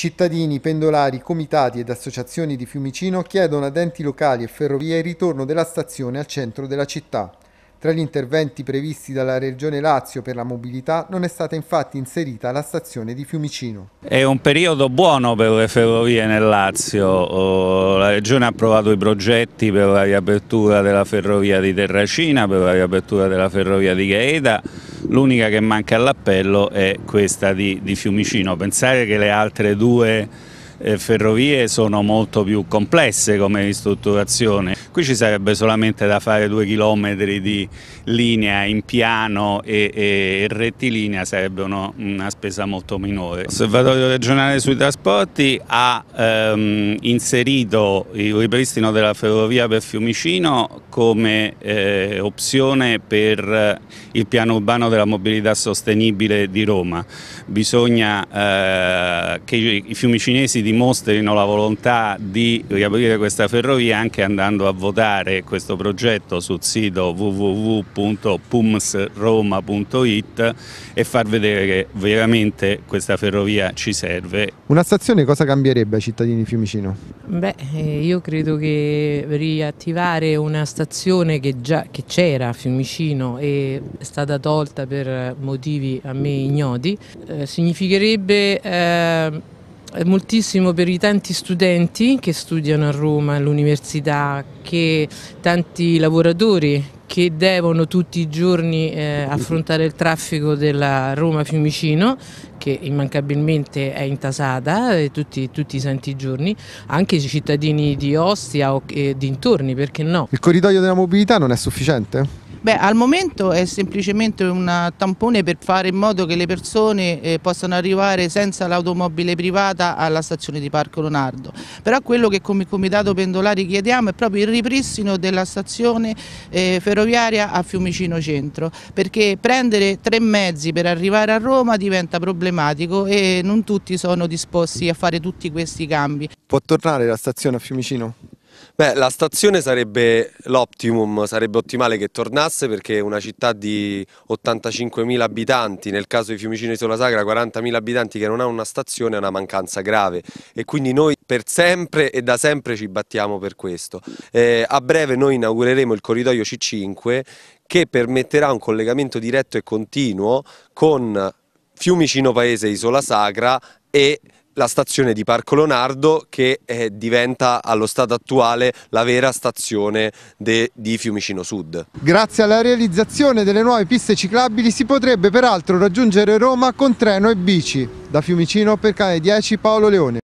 Cittadini, pendolari, comitati ed associazioni di Fiumicino chiedono ad enti locali e ferrovie il ritorno della stazione al centro della città. Tra gli interventi previsti dalla Regione Lazio per la mobilità non è stata infatti inserita la stazione di Fiumicino. È un periodo buono per le ferrovie nel Lazio, oh, la Regione ha approvato i progetti per la riapertura della ferrovia di Terracina, per la riapertura della ferrovia di Gaeta, l'unica che manca all'appello è questa di, di Fiumicino. Pensare che le altre due eh, ferrovie sono molto più complesse come ristrutturazione. Qui ci sarebbe solamente da fare due chilometri di linea in piano e, e rettilinea, sarebbe uno, una spesa molto minore. L'Osservatorio regionale sui trasporti ha ehm, inserito il ripristino della ferrovia per Fiumicino come eh, opzione per eh, il piano urbano della mobilità sostenibile di Roma. Bisogna eh, che i fiumicinesi di dimostrino la volontà di riaprire questa ferrovia anche andando a votare questo progetto sul sito www.pumsroma.it e far vedere che veramente questa ferrovia ci serve. Una stazione cosa cambierebbe ai cittadini di Fiumicino? Beh, eh, io credo che riattivare una stazione che già c'era a Fiumicino e è stata tolta per motivi a me ignoti eh, significherebbe eh, eh, moltissimo per i tanti studenti che studiano a Roma all'università, che tanti lavoratori che devono tutti i giorni eh, affrontare il traffico della Roma Fiumicino, che immancabilmente è intasata eh, tutti, tutti, i santi giorni, anche i cittadini di Ostia e eh, dintorni, perché no? Il corridoio della mobilità non è sufficiente? Beh, al momento è semplicemente un tampone per fare in modo che le persone eh, possano arrivare senza l'automobile privata alla stazione di Parco Leonardo. Però quello che come Comitato Pendolari chiediamo è proprio il ripristino della stazione eh, ferroviaria a Fiumicino Centro, perché prendere tre mezzi per arrivare a Roma diventa problematico e non tutti sono disposti a fare tutti questi cambi. Può tornare la stazione a Fiumicino? Beh, la stazione sarebbe l'optimum, sarebbe ottimale che tornasse perché una città di 85.000 abitanti, nel caso di Fiumicino Isola Sagra 40.000 abitanti che non ha una stazione è una mancanza grave e quindi noi per sempre e da sempre ci battiamo per questo. Eh, a breve noi inaugureremo il corridoio C5 che permetterà un collegamento diretto e continuo con Fiumicino Paese Isola Sacra e la stazione di Parco Leonardo che eh, diventa allo stato attuale la vera stazione de, di Fiumicino Sud. Grazie alla realizzazione delle nuove piste ciclabili si potrebbe peraltro raggiungere Roma con treno e bici. Da Fiumicino per Cane 10 Paolo Leone.